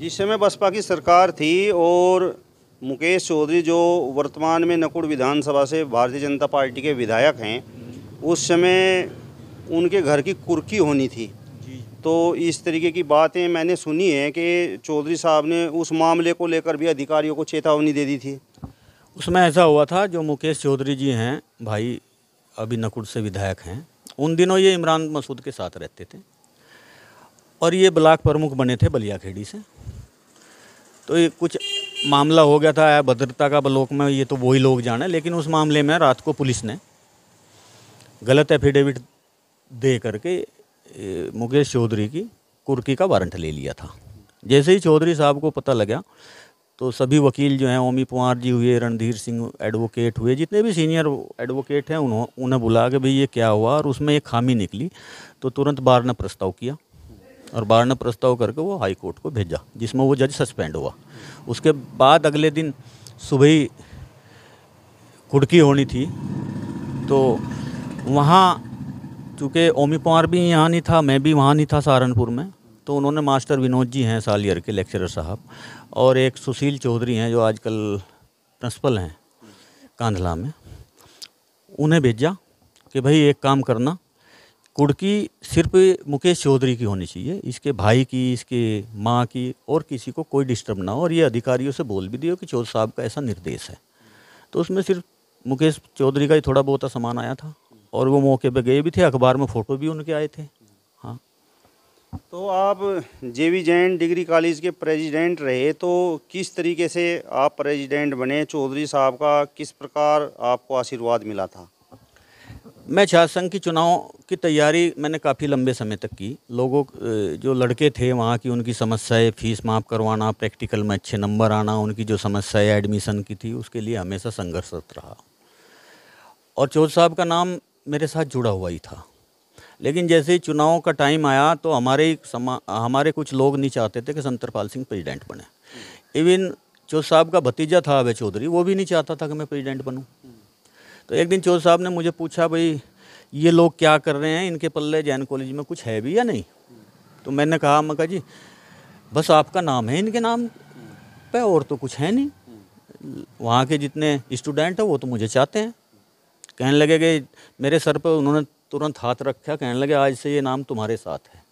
जिस समय बसपा की सरकार थी और मुकेश चौधरी जो वर्तमान में नकुड़ विधानसभा से भारतीय जनता पार्टी के विधायक हैं उस समय उनके घर की कुर्की होनी थी तो इस तरीके की बातें मैंने सुनी है कि चौधरी साहब ने उस मामले को लेकर भी अधिकारियों को चेतावनी दे दी थी उसमें ऐसा हुआ था जो मुकेश चौधरी जी हैं भाई अभी नकुड़ से विधायक हैं उन दिनों ये इमरान मसूद के साथ रहते थे और ये ब्लाक प्रमुख बने थे बलियाखेड़ी से तो ये कुछ मामला हो गया था भद्रता का ब्लॉक में ये तो वही लोग जाने लेकिन उस मामले में रात को पुलिस ने गलत एफिडेविट दे करके मुकेश चौधरी की कुर्की का वारंट ले लिया था जैसे ही चौधरी साहब को पता लगा तो सभी वकील जो हैं ओमी पंवार जी हुए रणधीर सिंह एडवोकेट हुए जितने भी सीनियर एडवोकेट हैं उन्होंने उन्हें बुला के भाई ये क्या हुआ और उसमें एक खामी निकली तो तुरंत बार ने प्रस्ताव किया और बार ने प्रस्ताव करके वो हाई कोर्ट को भेजा जिसमें वो जज सस्पेंड हुआ उसके बाद अगले दिन सुबह ही कुड़की होनी थी तो वहाँ चूँकि ओमी पवार भी यहाँ नहीं था मैं भी वहाँ नहीं था सहारनपुर में तो उन्होंने मास्टर विनोद जी हैं सालियर के लेक्चरर साहब और एक सुशील चौधरी हैं जो आजकल प्रिंसिपल हैं कांधला में उन्हें भेजा कि भाई एक काम करना कुड़की सिर्फ मुकेश चौधरी की होनी चाहिए इसके भाई की इसके माँ की और किसी को कोई डिस्टर्ब ना हो और ये अधिकारियों से बोल भी दियो कि चौधरी साहब का ऐसा निर्देश है तो उसमें सिर्फ मुकेश चौधरी का ही थोड़ा बहुत सामान आया था और वो मौके पे गए भी थे अखबार में फ़ोटो भी उनके आए थे हाँ तो आप वी जैन डिग्री कॉलेज के प्रेसिडेंट रहे तो किस तरीके से आप प्रेसिडेंट बने चौधरी साहब का किस प्रकार आपको आशीर्वाद मिला था मैं छात्र संघ की चुनाव की तैयारी मैंने काफ़ी लंबे समय तक की लोगों जो लड़के थे वहाँ की उनकी समस्याएं फीस माफ़ करवाना प्रैक्टिकल में अच्छे नंबर आना उनकी जो समस्याएं एडमिशन की थी उसके लिए हमेशा संघर्षरत रहा और चौधरी साहब का नाम मेरे साथ जुड़ा हुआ ही था लेकिन जैसे ही चुनाव का टाइम आया तो हमारे समा हमारे कुछ लोग नहीं चाहते थे कि संतरपाल सिंह प्रेजिडेंट बने इवन चौध साहब का भतीजा था अभय चौधरी वो भी नहीं चाहता था कि मैं प्रेजिडेंट बनूँ तो एक दिन चोर साहब ने मुझे पूछा भाई ये लोग क्या कर रहे हैं इनके पल्ले जैन कॉलेज में कुछ है भी या नहीं तो मैंने कहा मका जी बस आपका नाम है इनके नाम पे और तो कुछ है नहीं वहाँ के जितने स्टूडेंट हैं वो तो मुझे चाहते हैं कहने लगे कि मेरे सर पर उन्होंने तुरंत हाथ रखा कहने लगे आज से ये नाम तुम्हारे साथ है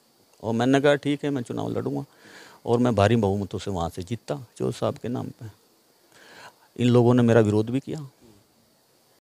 और मैंने कहा ठीक है मैं चुनाव लड़ूंगा और मैं भारी बहुमतों से वहाँ से जीतता चोर साहब के नाम पर इन लोगों ने मेरा विरोध भी किया